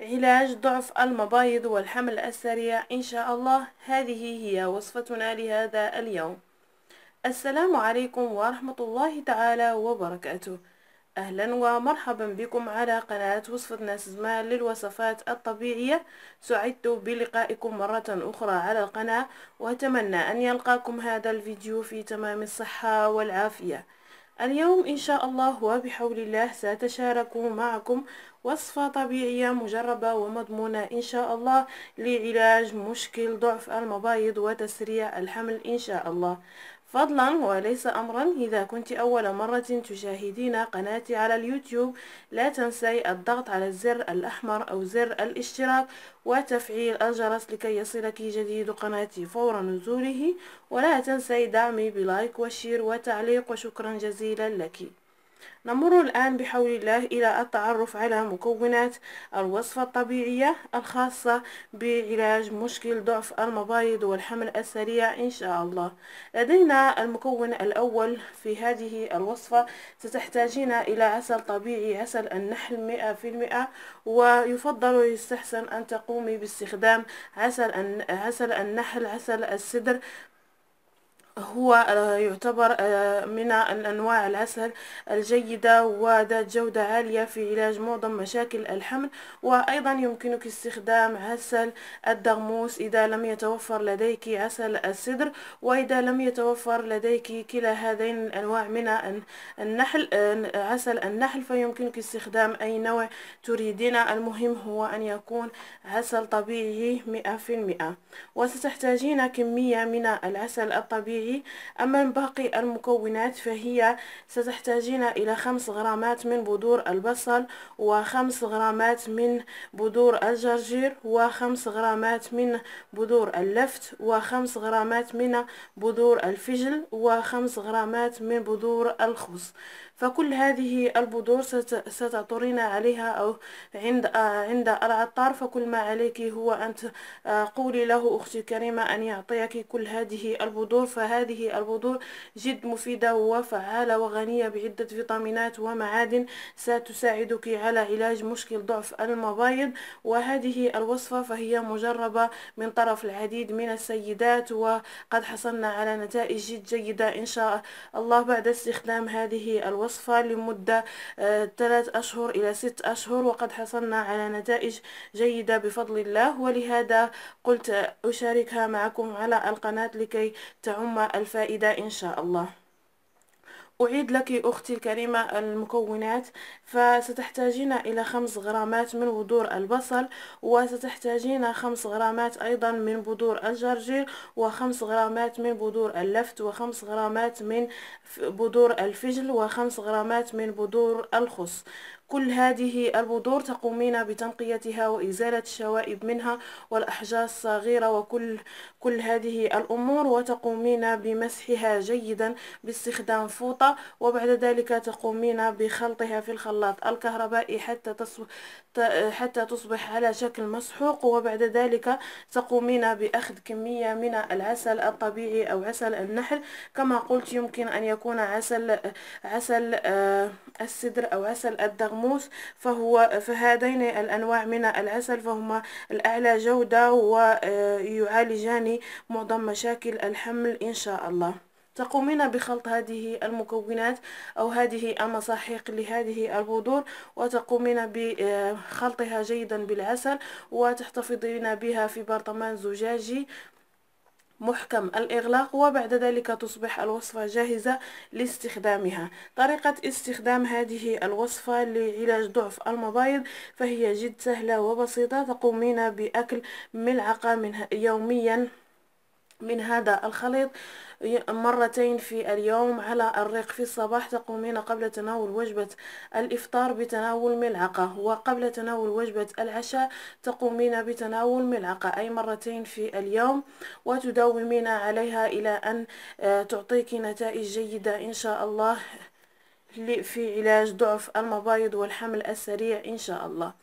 علاج ضعف المبايض والحمل السريع إن شاء الله هذه هي وصفتنا لهذا اليوم السلام عليكم ورحمة الله تعالى وبركاته أهلا ومرحبا بكم على قناة وصفة زمان للوصفات الطبيعية سعدت بلقائكم مرة أخرى على القناة وأتمنى أن يلقاكم هذا الفيديو في تمام الصحة والعافية اليوم إن شاء الله وبحول الله سأتشارك معكم وصفة طبيعية مجربة ومضمونة إن شاء الله لعلاج مشكل ضعف المبايض وتسريع الحمل إن شاء الله فضلا وليس أمرا إذا كنت أول مرة تشاهدين قناتي على اليوتيوب لا تنسي الضغط على الزر الأحمر أو زر الاشتراك وتفعيل الجرس لكي يصلك جديد قناتي فور نزوله ولا تنسي دعمي بلايك وشير وتعليق وشكرا جزيلا لك نمر الآن بحول الله إلى التعرف على مكونات الوصفة الطبيعية الخاصة بعلاج مشكل ضعف المبايض والحمل السريع إن شاء الله لدينا المكون الأول في هذه الوصفة ستحتاجين إلى عسل طبيعي عسل النحل مئة في المئة ويفضل ويستحسن أن تقومي باستخدام عسل, عسل النحل عسل السدر هو آه، يعتبر آه، من الأنواع العسل الجيدة وذات جودة عالية في علاج معظم مشاكل الحمل وأيضا يمكنك استخدام عسل الدغموس إذا لم يتوفر لديك عسل السدر وإذا لم يتوفر لديك كلا هذين الأنواع من النحل آه، عسل النحل فيمكنك استخدام أي نوع تريدين المهم هو أن يكون عسل طبيعي مئة في المئة وستحتاجين كمية من العسل الطبيعي هذه أما باقي المكونات فهي ستحتاجين إلى 5 غرامات من بذور البصل و5 غرامات من بذور الجرجير و5 غرامات من بذور اللفت و5 غرامات من بذور الفجل و5 غرامات من بذور الخبز فكل هذه البذور ستعطرين عليها أو عند عند العطار فكل ما عليك هو أن آه، قولي له أختي الكريمة أن يعطيك كل هذه البذور فهذه البذور جد مفيدة وفعالة وغنية بعدة فيتامينات ومعادن ستساعدك على علاج مشكل ضعف المبايض وهذه الوصفة فهي مجربة من طرف العديد من السيدات وقد حصلنا على نتائج جد جيدة إن شاء الله بعد استخدام هذه الوصفة الوصفة لمدة آه، ثلاث أشهر إلى ست أشهر وقد حصلنا على نتائج جيدة بفضل الله ولهذا قلت أشاركها معكم على القناة لكي تعم الفائدة إن شاء الله أعيد لك أختي الكريمة المكونات فستحتاجين إلى خمس غرامات من بذور البصل وستحتاجين خمس غرامات أيضا من بذور الجرجير وخمس غرامات من بذور اللفت وخمس غرامات من بذور الفجل وخمس غرامات من بذور الخص كل هذه البذور تقومين بتنقيتها وإزالة الشوائب منها والأحجار الصغيرة وكل كل هذه الأمور وتقومين بمسحها جيدا باستخدام فوطة وبعد ذلك تقومين بخلطها في الخلاط الكهربائي حتى تصبح حتى تصبح على شكل مسحوق وبعد ذلك تقومين بأخذ كمية من العسل الطبيعي أو عسل النحل كما قلت يمكن أن يكون عسل عسل آه، السدر أو عسل الدغم الموس فهو فهذين الأنواع من العسل فهما الأعلى جودة ويعالجان معظم مشاكل الحمل إن شاء الله تقومين بخلط هذه المكونات أو هذه المساحيق لهذه البذور وتقومين بخلطها جيدا بالعسل وتحتفظين بها في برطمان زجاجي محكم الإغلاق وبعد ذلك تصبح الوصفة جاهزة لاستخدامها طريقة استخدام هذه الوصفة لعلاج ضعف المبايض فهي جد سهلة وبسيطة تقومين بأكل ملعقة منها يوميا من هذا الخليط مرتين في اليوم على الريق في الصباح تقومين قبل تناول وجبة الإفطار بتناول ملعقة وقبل تناول وجبة العشاء تقومين بتناول ملعقة أي مرتين في اليوم وتداومين عليها إلى أن آه، تعطيك نتائج جيدة إن شاء الله في علاج ضعف المبايض والحمل السريع إن شاء الله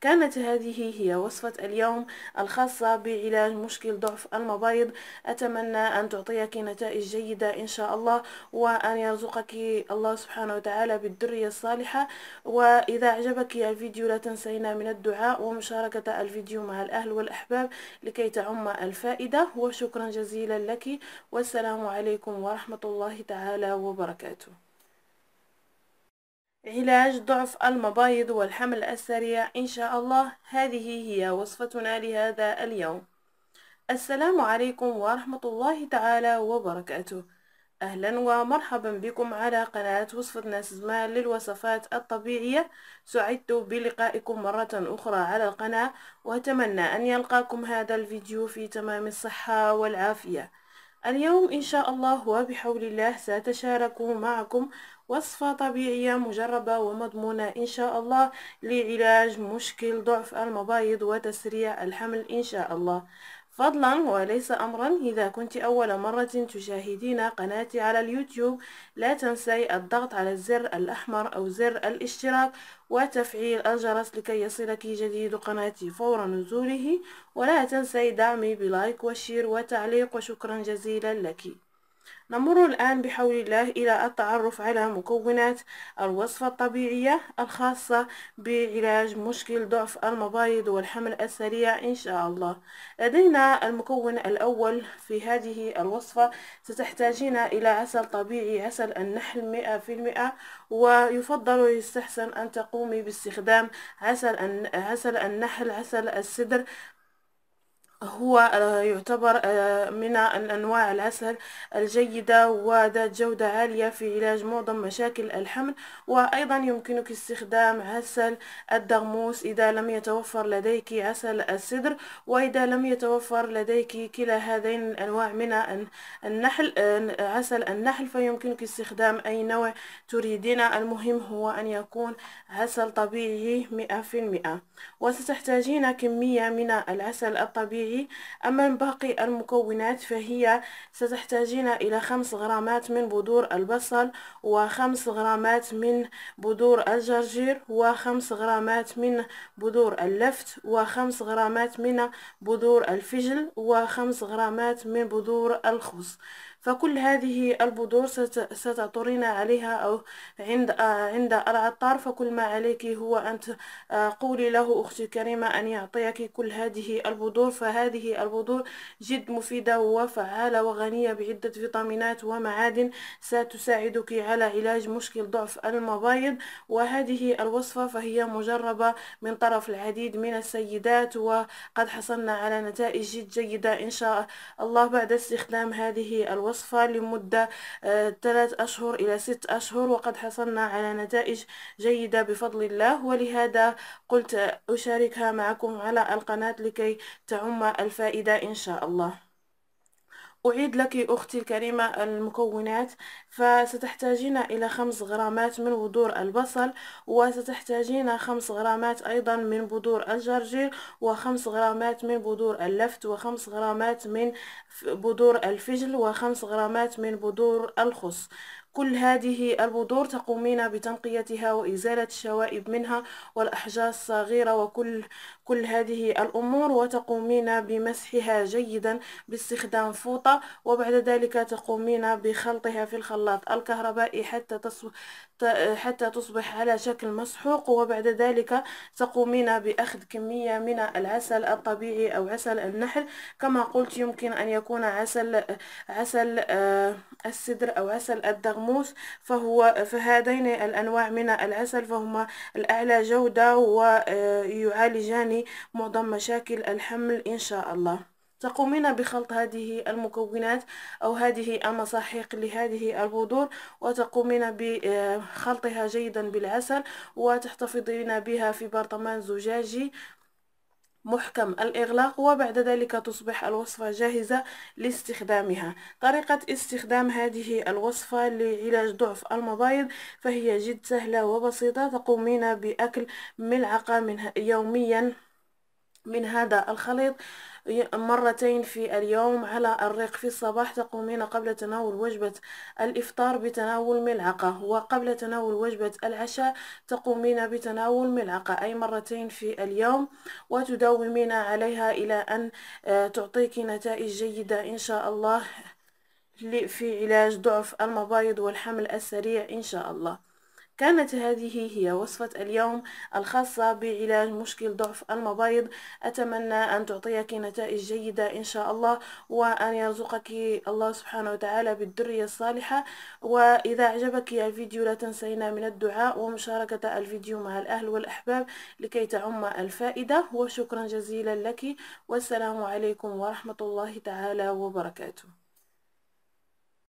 كانت هذه هي وصفة اليوم الخاصة بعلاج مشكل ضعف المبايض أتمنى أن تعطيك نتائج جيدة إن شاء الله وأن يرزقك الله سبحانه وتعالى بالدرية الصالحة وإذا أعجبك الفيديو لا تنسينا من الدعاء ومشاركة الفيديو مع الأهل والأحباب لكي تعم الفائدة وشكرا جزيلا لك والسلام عليكم ورحمة الله تعالى وبركاته علاج ضعف المبايض والحمل السريع إن شاء الله هذه هي وصفتنا لهذا اليوم السلام عليكم ورحمة الله تعالى وبركاته أهلا ومرحبا بكم على قناة وصفة زمان للوصفات الطبيعية سعدت بلقائكم مرة أخرى على القناة وأتمنى أن يلقاكم هذا الفيديو في تمام الصحة والعافية اليوم إن شاء الله وبحول الله سأتشارك معكم وصفة طبيعية مجربة ومضمونة إن شاء الله لعلاج مشكل ضعف المبايض وتسريع الحمل إن شاء الله فضلا وليس أمرا إذا كنت أول مرة تشاهدين قناتي على اليوتيوب لا تنسي الضغط على الزر الأحمر أو زر الاشتراك وتفعيل الجرس لكي يصلك جديد قناتي فور نزوله ولا تنسي دعمي بلايك وشير وتعليق وشكرا جزيلا لك نمر الآن بحول الله إلى التعرف على مكونات الوصفة الطبيعية الخاصة بعلاج مشكل ضعف المبايض والحمل السريع إن شاء الله لدينا المكون الأول في هذه الوصفة ستحتاجين إلى عسل طبيعي عسل النحل مئة في المئة ويفضل يستحسن أن تقومي باستخدام عسل, عسل النحل عسل السدر هو آه، يعتبر آه، من أنواع العسل الجيدة وذات جودة عالية في علاج معظم مشاكل الحمل وأيضا يمكنك استخدام عسل الدغموس إذا لم يتوفر لديك عسل السدر وإذا لم يتوفر لديك كلا هذين الأنواع من النحل آه، عسل النحل فيمكنك استخدام أي نوع تريدين المهم هو أن يكون عسل طبيعي مئة في المئة وستحتاجين كمية من العسل الطبيعي بمقداره أما باقي المكونات فهي ستحتاجين إلى خمس غرامات من بذور البصل وخمس غرامات من بذور الجرجير وخمس غرامات من بذور اللفت وخمس غرامات من بذور الفجل وخمس غرامات من بذور الخبز فكل هذه البذور ستعطرين عليها أو عند آه، عند العطار فكل ما عليك هو أن آه، قولي له أختي الكريمة أن يعطيك كل هذه البذور فهذه البذور جد مفيدة وفعالة وغنية بعدة فيتامينات ومعادن ستساعدك على علاج مشكل ضعف المبايض وهذه الوصفة فهي مجربة من طرف العديد من السيدات وقد حصلنا على نتائج جد جيدة إن شاء الله بعد استخدام هذه الوصفة الوصفة لمدة آه، ثلاث أشهر إلى ست أشهر وقد حصلنا على نتائج جيدة بفضل الله ولهذا قلت أشاركها معكم على القناة لكي تعم الفائدة إن شاء الله أعيد لك أختي الكريمة المكونات فستحتاجين إلى خمس غرامات من بذور البصل وستحتاجين خمس غرامات أيضا من بذور الجرجير وخمس غرامات من بذور اللفت وخمس غرامات من بذور الفجل وخمس غرامات من بذور الخص كل هذه البذور تقومين بتنقيتها وإزالة الشوائب منها والأحجار الصغيرة وكل كل هذه الأمور وتقومين بمسحها جيدا باستخدام فوطة وبعد ذلك تقومين بخلطها في الخلاط الكهربائي حتى تصبح حتى تصبح على شكل مسحوق وبعد ذلك تقومين بأخذ كمية من العسل الطبيعي أو عسل النحل كما قلت يمكن أن يكون عسل عسل آه، السدر أو عسل الدغم الأرموس فهو فهذين الأنواع من العسل فهما الأعلى جودة ويعالجان آه، معظم مشاكل الحمل إن شاء الله تقومين بخلط هذه المكونات أو هذه المساحيق لهذه البذور وتقومين بخلطها آه، جيدا بالعسل وتحتفظين بها في برطمان زجاجي محكم الإغلاق وبعد ذلك تصبح الوصفة جاهزة لاستخدامها طريقة استخدام هذه الوصفة لعلاج ضعف المبايض فهي جد سهلة وبسيطة تقومين بأكل ملعقة منها يوميا من هذا الخليط مرتين في اليوم على الريق في الصباح تقومين قبل تناول وجبة الإفطار بتناول ملعقة وقبل تناول وجبة العشاء تقومين بتناول ملعقة أي مرتين في اليوم وتداومين عليها إلى أن آه، تعطيك نتائج جيدة إن شاء الله في علاج ضعف المبايض والحمل السريع إن شاء الله كانت هذه هي وصفة اليوم الخاصة بعلاج مشكل ضعف المبايض أتمنى أن تعطيك نتائج جيدة إن شاء الله وأن يرزقك الله سبحانه وتعالى بالذرية الصالحة وإذا أعجبك الفيديو لا تنسينا من الدعاء ومشاركة الفيديو مع الأهل والأحباب لكي تعم الفائدة وشكرا جزيلا لك والسلام عليكم ورحمة الله تعالى وبركاته